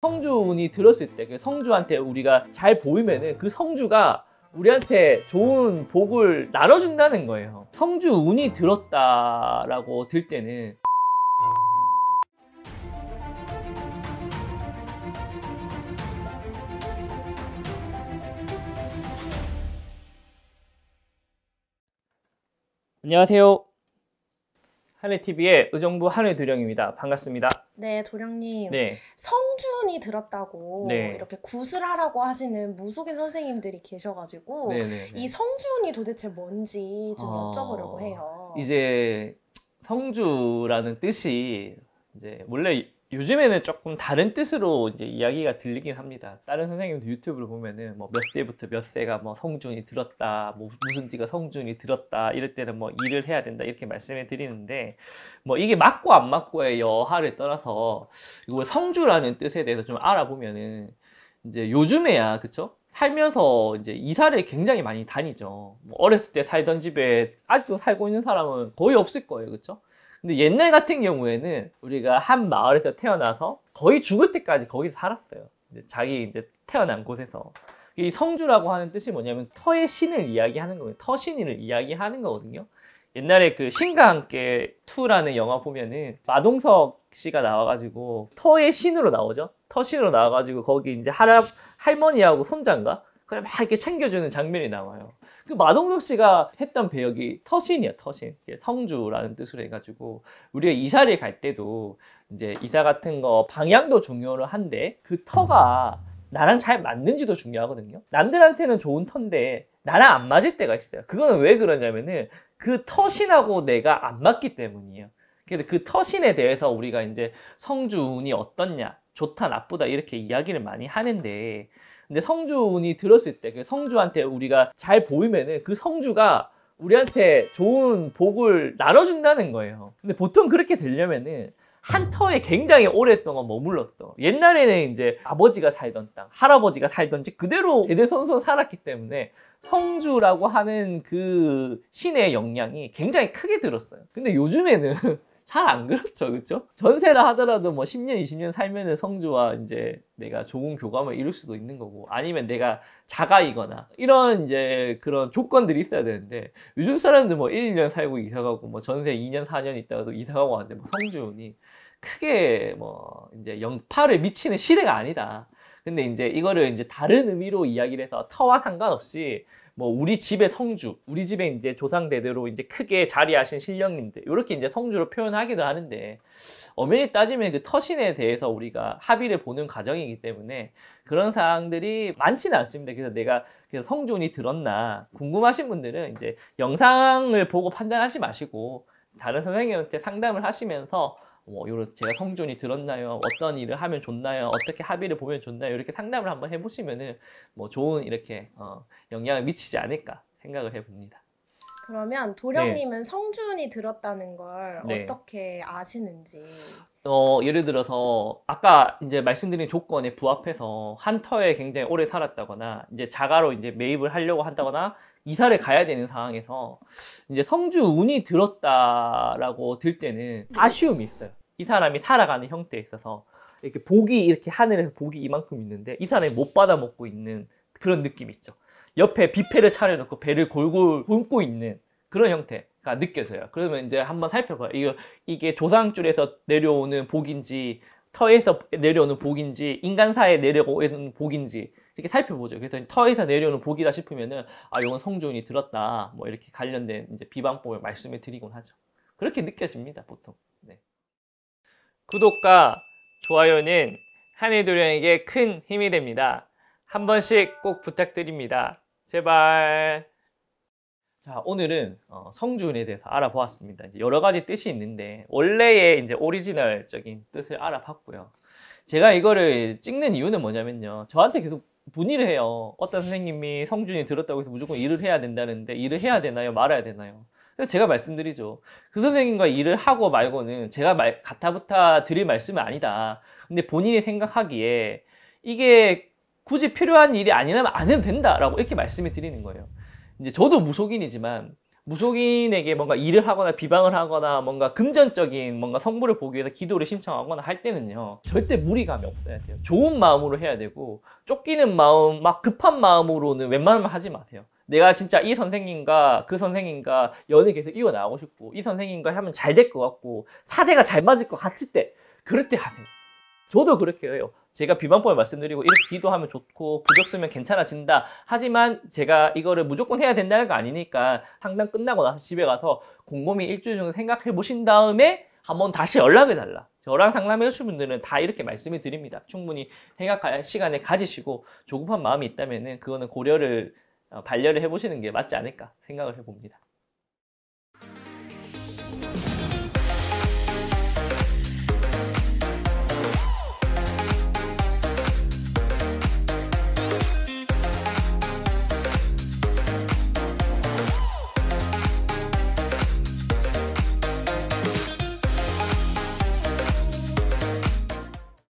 성주운이 들었을 때그 성주한테 우리가 잘 보이면은 그 성주가 우리한테 좋은 복을 나눠준다는 거예요 성주운이 들었다라고 들 때는 안녕하세요 한해TV의 의정부 한해두령입니다 반갑습니다 네, 도령님. 네. 성준이 들었다고 네. 이렇게 굿을 하라고 하시는 무속인 선생님들이 계셔가지고 네네네. 네, 네. 이 성준이 도대체 뭔지 좀 아, 여쭤보려고 해요. 이제 성주라는 뜻이 이제 원래 요즘에는 조금 다른 뜻으로 이제 이야기가 들리긴 합니다. 다른 선생님도 유튜브를 보면은 뭐 몇 세부터 몇 세가 뭐 성준이 들었다, 뭐 무슨 띠가 성준이 들었다 이럴 때는 뭐 일을 해야 된다 이렇게 말씀해 드리는데 뭐 이게 맞고 안 맞고의 여하를 떠나서 이거 성주라는 뜻에 대해서 좀 알아보면은 이제 요즘에야 그쵸? 살면서 이제 이사를 굉장히 많이 다니죠. 뭐 어렸을 때 살던 집에 아직도 살고 있는 사람은 거의 없을 거예요, 그쵸? 근데 옛날 같은 경우에는 우리가 한 마을에서 태어나서 거의 죽을 때까지 거기서 살았어요. 이제 자기 이제 태어난 곳에서. 이 성주라고 하는 뜻이 뭐냐면 터의 신을 이야기하는 거예요. 터신을 이야기하는 거거든요. 옛날에 그 신과 함께 투라는 영화 보면은 마동석 씨가 나와가지고 터의 신으로 나오죠. 터신으로 나와가지고 거기 이제 할아, 할머니하고 손자인가 그걸 막 이렇게 챙겨주는 장면이 나와요. 그 마동석 씨가 했던 배역이 터신이야, 터신. 성주라는 뜻으로 해가지고 우리가 이사를 갈 때도 이제 이사 같은 거 방향도 중요한데 그 터가 나랑 잘 맞는지도 중요하거든요. 남들한테는 좋은 터인데 나랑 안 맞을 때가 있어요. 그거는 왜 그러냐면은 그 터신하고 내가 안 맞기 때문이에요. 그래서 그 터신에 대해서 우리가 이제 성주운이 어떻냐, 좋다, 나쁘다 이렇게 이야기를 많이 하는데 근데 성주운이 들었을 때 그 성주한테 우리가 잘 보이면은 그 성주가 우리한테 좋은 복을 나눠준다는 거예요. 근데 보통 그렇게 되려면은 한 터에 굉장히 오랫동안 머물렀던 옛날에는 이제 아버지가 살던 땅, 할아버지가 살던 집 그대로 대대손손 살았기 때문에 성주라고 하는 그 신의 역량이 굉장히 크게 들었어요. 근데 요즘에는 잘안 그렇죠. 그렇죠? 전세라 하더라도 뭐 10년, 20년 살면은 성주와 이제 내가 좋은 교감을 이룰 수도 있는 거고 아니면 내가 자가이거나 이런 이제 그런 조건들이 있어야 되는데 요즘 사람들 뭐 1, 2년 살고 이사 가고 뭐 전세 2년, 4년 있다가도 이사 가고 하는데 뭐 성주니 크게 뭐 이제 영파를 미치는 시대가 아니다. 근데 이제 이거를 이제 다른 의미로 이야기를 해서 터와 상관없이 뭐 우리 집의 성주, 우리 집의 이제 조상대대로 이제 크게 자리하신 신령님들 이렇게 이제 성주로 표현하기도 하는데 엄연히 따지면 그 터신에 대해서 우리가 합의를 보는 과정이기 때문에 그런 사항들이 많지는 않습니다. 그래서 내가 그래서 성준이 들었나 궁금하신 분들은 이제 영상을 보고 판단하지 마시고 다른 선생님한테 상담을 하시면서 뭐 요런 제가 성준이 들었나요? 어떤 일을 하면 좋나요? 어떻게 합의를 보면 좋나요? 이렇게 상담을 한번 해보시면은 뭐 좋은 이렇게 어, 영향을 미치지 않을까 생각을 해봅니다. 그러면 네. 도령님은 성준이 들었다는 걸 네. 어떻게 아시는지? 어, 예를 들어서 아까 이제 말씀드린 조건에 부합해서 한 터에 굉장히 오래 살았다거나 이제 자가로 이제 매입을 하려고 한다거나 이사를 가야 되는 상황에서 이제 성주 운이 들었다라고 들 때는 네. 아쉬움이 있어요. 이 사람이 살아가는 형태에 있어서 이렇게 복이 이렇게 하늘에서 복이 이만큼 있는데 이 사람이 못 받아 먹고 있는 그런 느낌 있죠. 옆에 뷔페를 차려놓고 배를 골골 굶고 있는 그런 형태가 느껴져요. 그러면 이제 한번 살펴봐요. 이거 이게 조상줄에서 내려오는 복인지 터에서 내려오는 복인지 인간사에 내려오는 복인지 이렇게 살펴보죠. 그래서 터에서 내려오는 복이다 싶으면은 아 이건 성준이 들었다 뭐 이렇게 관련된 이제 비방법을 말씀해 드리곤 하죠. 그렇게 느껴집니다 보통. 구독과 좋아요는 한해도령에게 큰 힘이 됩니다. 한 번씩 꼭 부탁드립니다. 제발. 자, 오늘은 어, 성준에 대해서 알아보았습니다. 이제 여러 가지 뜻이 있는데 원래의 이제 오리지널적인 뜻을 알아봤고요. 제가 이거를 찍는 이유는 뭐냐면요. 저한테 계속 문의를 해요. 어떤 선생님이 성준이 들었다고 해서 무조건 일을 해야 된다는데 일을 해야 되나요? 말아야 되나요? 그래서 제가 말씀드리죠. 그 선생님과 일을 하고 말고는 제가 말, 가타부타 드릴 말씀은 아니다. 근데 본인이 생각하기에 이게 굳이 필요한 일이 아니라면 안 해도 된다라고 이렇게 말씀을 드리는 거예요. 이제 저도 무속인이지만 무속인에게 뭔가 일을 하거나 비방을 하거나 뭔가 금전적인 뭔가 성부를 보기 위해서 기도를 신청하거나 할 때는요 절대 무리감이 없어야 돼요 좋은 마음으로 해야 되고 쫓기는 마음 막 급한 마음으로는 웬만하면 하지 마세요 내가 진짜 이 선생님과 그 선생님과 연애 계속 이어나가고 싶고 이 선생님과 하면 잘 될 것 같고 사대가 잘 맞을 것 같을 때 그럴 때 하세요 저도 그렇게 해요 제가 비방법을 말씀드리고 이렇게 기도하면 좋고 부적 쓰면 괜찮아진다. 하지만 제가 이거를 무조건 해야 된다는 거 아니니까 상담 끝나고 나서 집에 가서 곰곰이 일주일 정도 생각해 보신 다음에 한번 다시 연락을 달라. 저랑 상담해 주신 분들은 다 이렇게 말씀을 드립니다. 충분히 생각할 시간을 가지시고 조급한 마음이 있다면 그거는 고려를 어, 반려를 해보시는 게 맞지 않을까 생각을 해봅니다.